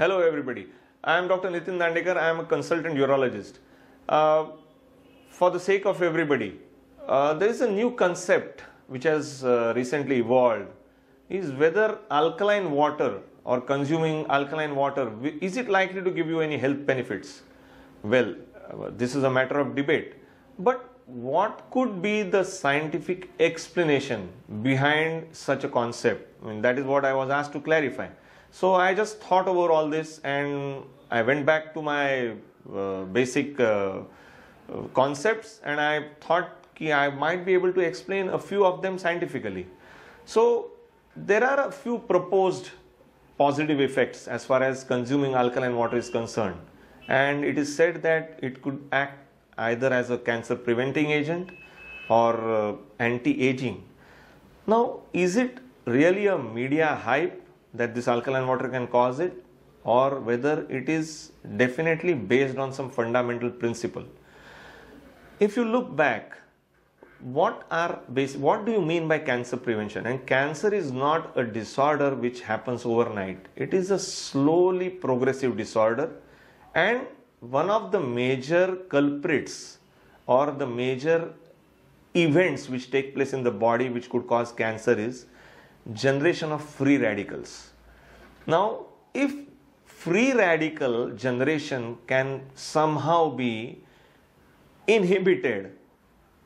Hello, everybody. I am Dr. Nitin Nandekar. I am a consultant urologist. Uh, for the sake of everybody, uh, there is a new concept which has uh, recently evolved is whether alkaline water or consuming alkaline water is it likely to give you any health benefits well uh, this is a matter of debate but what could be the scientific explanation behind such a concept I mean, that is what i was asked to clarify so I just thought over all this and I went back to my uh, basic uh, uh, concepts and I thought ki I might be able to explain a few of them scientifically. So there are a few proposed positive effects as far as consuming alkaline water is concerned and it is said that it could act either as a cancer preventing agent or uh, anti-aging. Now is it really a media hype that this alkaline water can cause it or whether it is definitely based on some fundamental principle. If you look back, what are base, what do you mean by cancer prevention? And cancer is not a disorder which happens overnight. It is a slowly progressive disorder and one of the major culprits or the major events which take place in the body which could cause cancer is generation of free radicals. Now, if free radical generation can somehow be inhibited,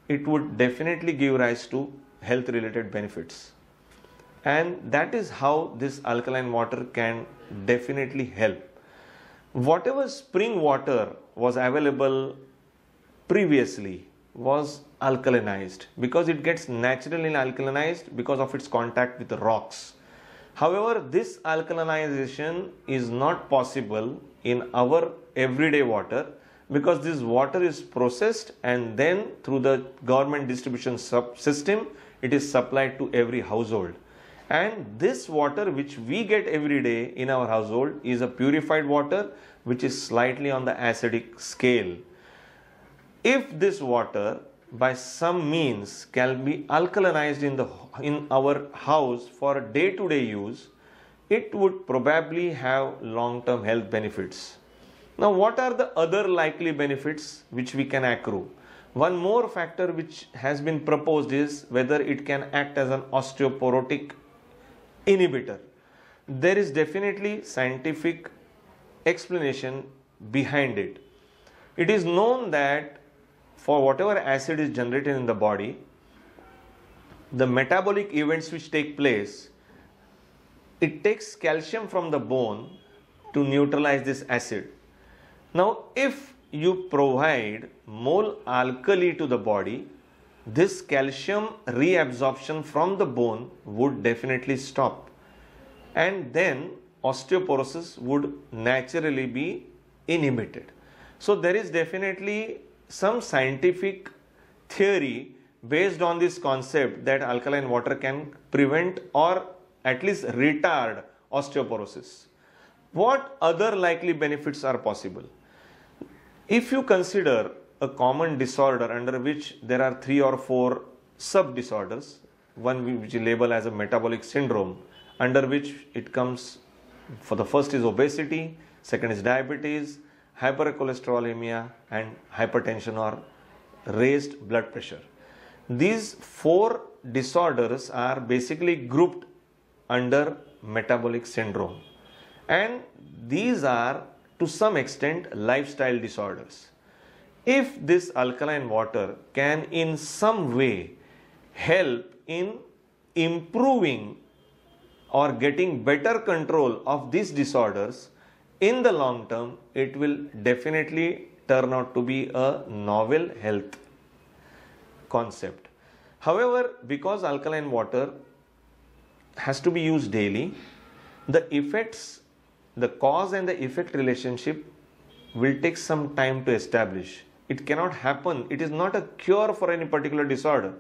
it would definitely give rise to health related benefits. And that is how this alkaline water can definitely help. Whatever spring water was available previously was alkalinized because it gets naturally alkalinized because of its contact with rocks. However, this alkalinization is not possible in our everyday water because this water is processed and then through the government distribution system it is supplied to every household and this water which we get every day in our household is a purified water which is slightly on the acidic scale if this water by some means can be alkalinized in, the, in our house for day-to-day -day use, it would probably have long-term health benefits. Now, what are the other likely benefits which we can accrue? One more factor which has been proposed is whether it can act as an osteoporotic inhibitor. There is definitely scientific explanation behind it. It is known that for whatever acid is generated in the body, the metabolic events which take place, it takes calcium from the bone to neutralize this acid. Now, if you provide more alkali to the body, this calcium reabsorption from the bone would definitely stop. And then osteoporosis would naturally be inhibited. So, there is definitely some scientific theory based on this concept that alkaline water can prevent or at least retard osteoporosis. What other likely benefits are possible? If you consider a common disorder under which there are three or four sub disorders, one which is labelled as a metabolic syndrome, under which it comes for the first is obesity, second is diabetes, hypercholesterolemia, and hypertension or raised blood pressure. These four disorders are basically grouped under metabolic syndrome and these are to some extent lifestyle disorders. If this alkaline water can in some way help in improving or getting better control of these disorders, in the long term, it will definitely turn out to be a novel health concept. However, because alkaline water has to be used daily, the effects, the cause and the effect relationship will take some time to establish. It cannot happen. It is not a cure for any particular disorder.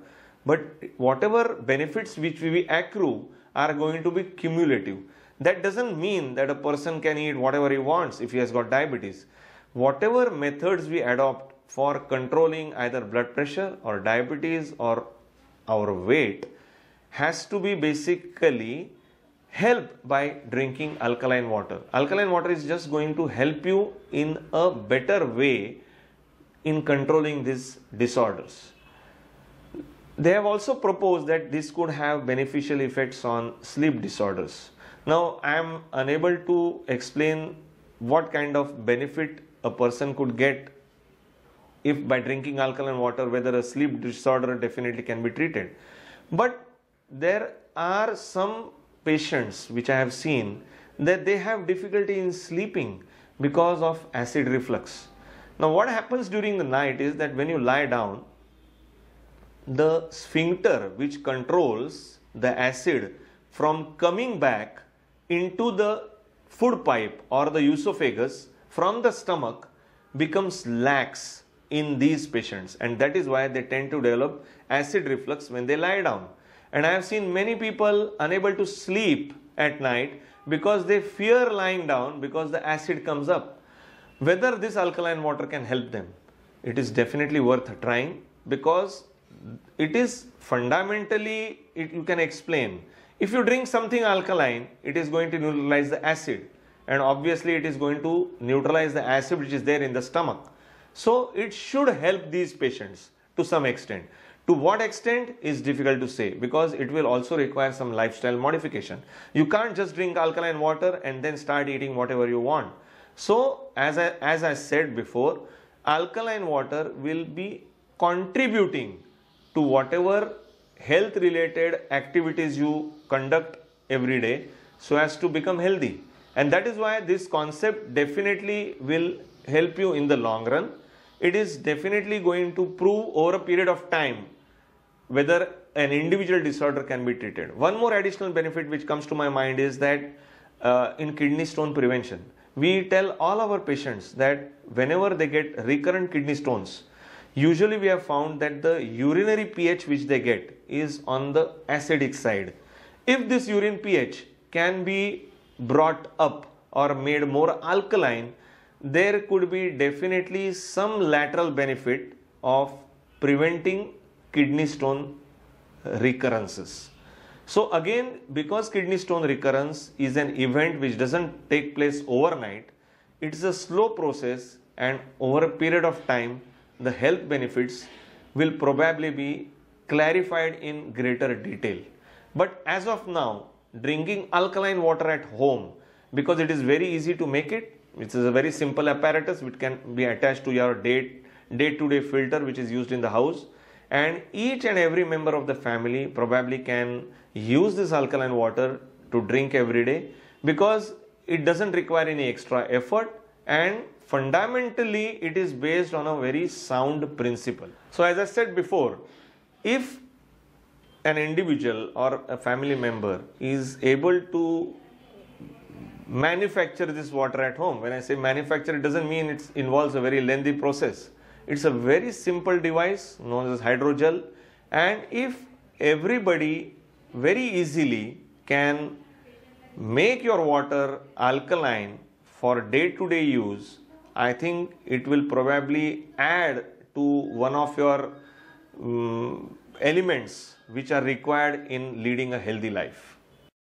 But whatever benefits which we accrue are going to be cumulative. That doesn't mean that a person can eat whatever he wants if he has got diabetes. Whatever methods we adopt for controlling either blood pressure or diabetes or our weight has to be basically helped by drinking alkaline water. Alkaline water is just going to help you in a better way in controlling these disorders. They have also proposed that this could have beneficial effects on sleep disorders. Now, I am unable to explain what kind of benefit a person could get if by drinking alkaline water, whether a sleep disorder definitely can be treated. But there are some patients which I have seen that they have difficulty in sleeping because of acid reflux. Now, what happens during the night is that when you lie down, the sphincter which controls the acid from coming back into the food pipe or the esophagus from the stomach becomes lax in these patients and that is why they tend to develop acid reflux when they lie down and i have seen many people unable to sleep at night because they fear lying down because the acid comes up whether this alkaline water can help them it is definitely worth trying because it is fundamentally it, you can explain if you drink something alkaline, it is going to neutralize the acid and obviously it is going to neutralize the acid which is there in the stomach. So it should help these patients to some extent. To what extent is difficult to say because it will also require some lifestyle modification. You can't just drink alkaline water and then start eating whatever you want. So as I, as I said before, alkaline water will be contributing to whatever health related activities you conduct every day so as to become healthy and that is why this concept definitely will help you in the long run it is definitely going to prove over a period of time whether an individual disorder can be treated one more additional benefit which comes to my mind is that uh, in kidney stone prevention we tell all our patients that whenever they get recurrent kidney stones usually we have found that the urinary pH which they get is on the acidic side. If this urine pH can be brought up or made more alkaline, there could be definitely some lateral benefit of preventing kidney stone recurrences. So again, because kidney stone recurrence is an event which doesn't take place overnight, it's a slow process and over a period of time the health benefits will probably be clarified in greater detail. But as of now, drinking alkaline water at home, because it is very easy to make it, it is a very simple apparatus which can be attached to your day-to-day -day filter which is used in the house. And each and every member of the family probably can use this alkaline water to drink every day because it doesn't require any extra effort and fundamentally it is based on a very sound principle so as i said before if an individual or a family member is able to manufacture this water at home when i say manufacture it doesn't mean it involves a very lengthy process it's a very simple device known as hydrogel and if everybody very easily can make your water alkaline for day to day use I think it will probably add to one of your um, elements which are required in leading a healthy life.